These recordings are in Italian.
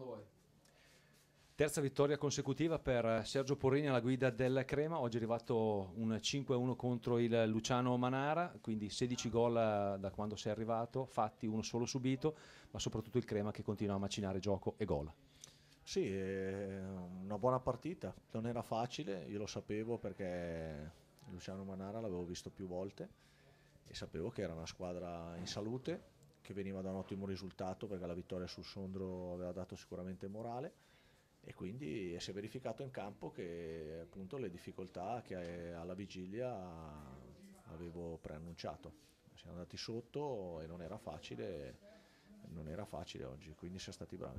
secondo voi? Terza vittoria consecutiva per eh, Sergio Porrini alla guida del Crema, oggi è arrivato un 5-1 contro il Luciano Manara, quindi 16 gol eh, da quando sei arrivato, fatti uno solo subito, ma soprattutto il Crema che continua a macinare gioco e gol. Sì, eh, una buona partita, non era facile, io lo sapevo perché Luciano Manara l'avevo visto più volte e sapevo che era una squadra in salute che veniva da un ottimo risultato perché la vittoria sul Sondro aveva dato sicuramente morale e quindi si è verificato in campo che appunto le difficoltà che eh, alla vigilia avevo preannunciato. Siamo andati sotto e non era facile, non era facile oggi, quindi siamo stati bravi.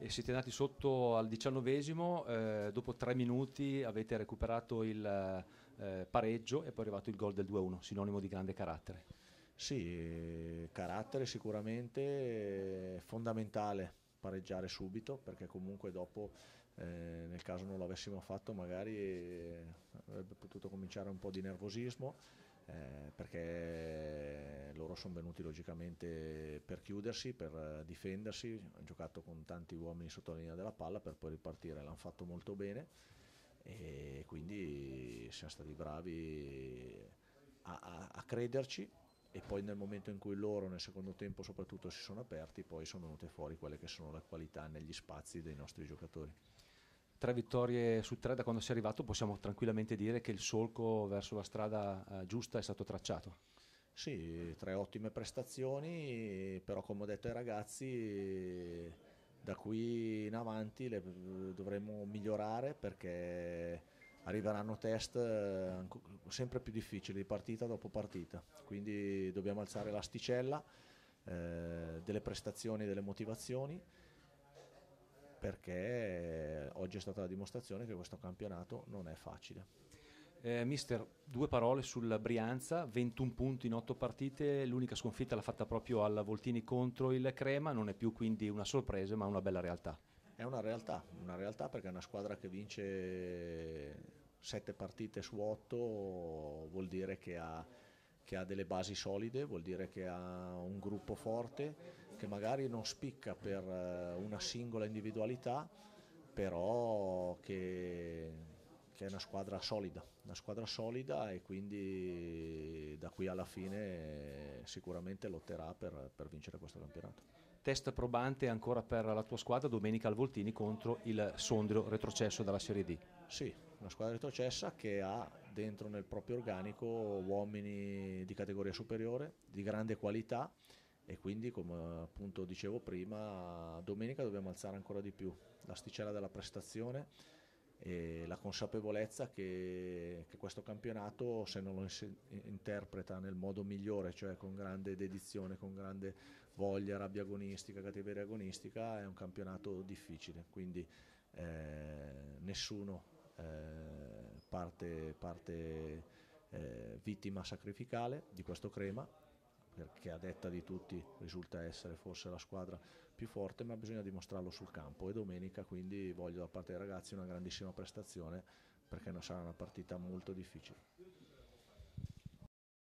E siete andati sotto al diciannovesimo, eh, dopo tre minuti avete recuperato il eh, pareggio e poi è arrivato il gol del 2-1, sinonimo di grande carattere. Sì, carattere sicuramente fondamentale pareggiare subito perché comunque dopo eh, nel caso non l'avessimo fatto magari eh, avrebbe potuto cominciare un po' di nervosismo eh, perché loro sono venuti logicamente per chiudersi, per difendersi, hanno giocato con tanti uomini sotto la linea della palla per poi ripartire, l'hanno fatto molto bene e quindi siamo stati bravi a, a, a crederci e poi nel momento in cui loro nel secondo tempo soprattutto si sono aperti poi sono venute fuori quelle che sono le qualità negli spazi dei nostri giocatori tre vittorie su tre da quando sei arrivato possiamo tranquillamente dire che il solco verso la strada eh, giusta è stato tracciato sì, tre ottime prestazioni però come ho detto ai ragazzi da qui in avanti le eh, dovremo migliorare perché arriveranno test eh, sempre più difficili, partita dopo partita, quindi dobbiamo alzare l'asticella eh, delle prestazioni e delle motivazioni perché oggi è stata la dimostrazione che questo campionato non è facile. Eh, mister, due parole sulla Brianza, 21 punti in 8 partite, l'unica sconfitta l'ha fatta proprio alla Voltini contro il Crema, non è più quindi una sorpresa ma una bella realtà. È una realtà, una realtà perché una squadra che vince sette partite su otto vuol dire che ha, che ha delle basi solide, vuol dire che ha un gruppo forte, che magari non spicca per eh, una singola individualità, però che, che è una squadra solida, una squadra solida e quindi da qui alla fine sicuramente lotterà per, per vincere questo campionato test probante ancora per la tua squadra domenica al Voltini contro il Sondrio retrocesso dalla Serie D. Sì, una squadra retrocessa che ha dentro nel proprio organico uomini di categoria superiore, di grande qualità e quindi come appunto dicevo prima domenica dobbiamo alzare ancora di più l'asticella della prestazione e la consapevolezza che, che, questo campionato se non lo interpreta nel modo migliore, cioè con grande dedizione, con grande voglia, rabbia agonistica, cattiveria agonistica, è un campionato difficile, quindi eh, nessuno eh, parte, parte eh, vittima sacrificale di questo crema, perché a detta di tutti risulta essere forse la squadra più forte, ma bisogna dimostrarlo sul campo e domenica quindi voglio da parte dei ragazzi una grandissima prestazione perché non sarà una partita molto difficile.